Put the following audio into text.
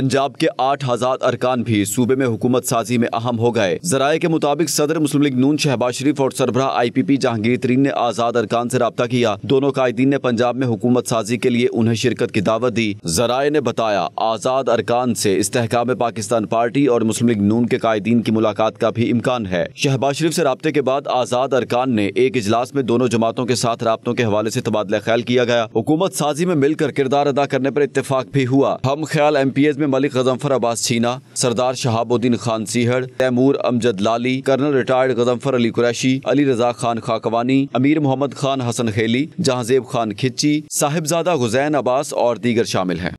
पंजाब के आठ हजार अरकान भी सूबे में हुकूमत साजी में अहम हो गए जराये के मुताबिक सदर मुस्लिम लीग नून शहबाज शरीफ और सरबरा I P P Jahangir Tareen ने आजाद अरकान से रबता किया दोनों कायदीन ने पंजाब में हुकूमत साजी के लिए उन्हें शिरकत की दावत दी जराये ने बताया आजाद अरकान से इसकाम पाकिस्तान पार्टी और मुस्लिम लीग नून के कायदीन की मुलाकात का भी इम्कान है शहबाज शरीफ ऐसी रबते के बाद आजाद अरकान ने एक इजलास में दोनों जमातों के साथ रबतों के हवाले ऐसी तबादला ख्याल किया गया हुकूमत साजी में मिलकर किरदार अदा करने आरोप इतफाक भी हुआ हम ख्याल एम पी एज में मलिक गजम्फर अब्बास छीना सरदार शहाबुद्दीन खान सीहड़ तैमूर अमजद लाली कर्नल रिटायर्ड गजम्फर अली कुरैशी अली रजा खान खाकवानी अमीर मोहम्मद खान हसन खेली जहाजेब खान खिच्ची साहिबजादा हुसैन अब्बास और दीगर शामिल हैं